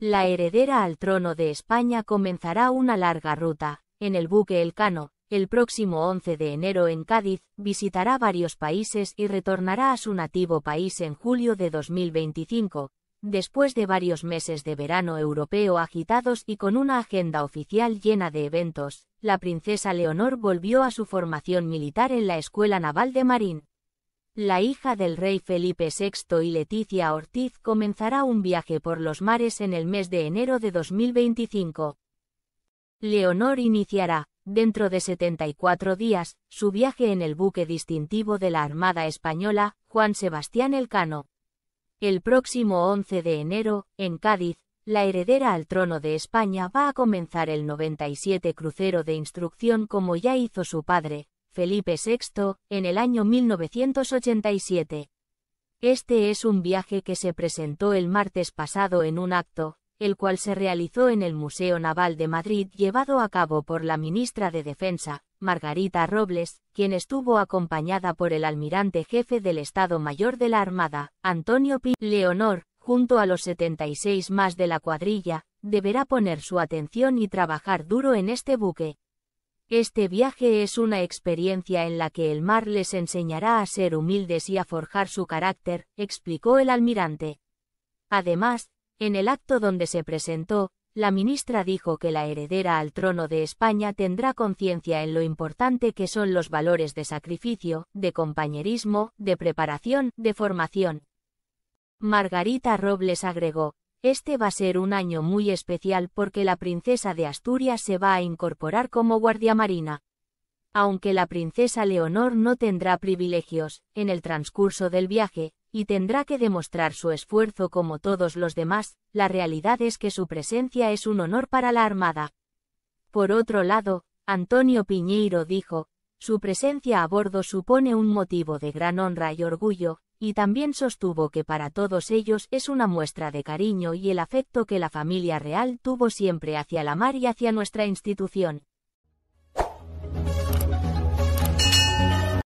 La heredera al trono de España comenzará una larga ruta. En el buque Elcano, el próximo 11 de enero en Cádiz, visitará varios países y retornará a su nativo país en julio de 2025, después de varios meses de verano europeo agitados y con una agenda oficial llena de eventos. La princesa Leonor volvió a su formación militar en la Escuela Naval de Marín la hija del rey Felipe VI y Leticia Ortiz comenzará un viaje por los mares en el mes de enero de 2025. Leonor iniciará, dentro de 74 días, su viaje en el buque distintivo de la Armada Española, Juan Sebastián Elcano. El próximo 11 de enero, en Cádiz, la heredera al trono de España va a comenzar el 97 crucero de instrucción como ya hizo su padre, Felipe VI, en el año 1987. Este es un viaje que se presentó el martes pasado en un acto, el cual se realizó en el Museo Naval de Madrid llevado a cabo por la ministra de Defensa, Margarita Robles, quien estuvo acompañada por el almirante jefe del Estado Mayor de la Armada, Antonio P. Leonor, junto a los 76 más de la cuadrilla, deberá poner su atención y trabajar duro en este buque. Este viaje es una experiencia en la que el mar les enseñará a ser humildes y a forjar su carácter, explicó el almirante. Además, en el acto donde se presentó, la ministra dijo que la heredera al trono de España tendrá conciencia en lo importante que son los valores de sacrificio, de compañerismo, de preparación, de formación. Margarita Robles agregó, este va a ser un año muy especial porque la princesa de Asturias se va a incorporar como guardia marina. Aunque la princesa Leonor no tendrá privilegios, en el transcurso del viaje, y tendrá que demostrar su esfuerzo como todos los demás, la realidad es que su presencia es un honor para la Armada. Por otro lado, Antonio Piñeiro dijo, su presencia a bordo supone un motivo de gran honra y orgullo, y también sostuvo que para todos ellos es una muestra de cariño y el afecto que la familia real tuvo siempre hacia la mar y hacia nuestra institución.